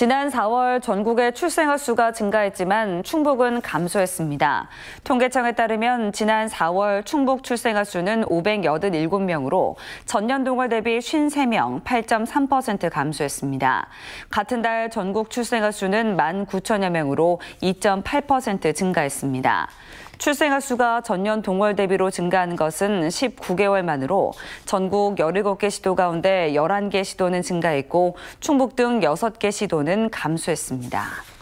지난 4월 전국의 출생아 수가 증가했지만 충북은 감소했습니다. 통계청에 따르면 지난 4월 충북 출생아 수는 587명으로 전년 동월 대비 53명, 8.3% 감소했습니다. 같은 달 전국 출생아 수는 1 9 0여 명으로 2.8% 증가했습니다. 출생아 수가 전년 동월 대비로 증가한 것은 19개월 만으로 전국 17개 시도 가운데 11개 시도는 증가했고 충북 등 6개 시도는 감소했습니다.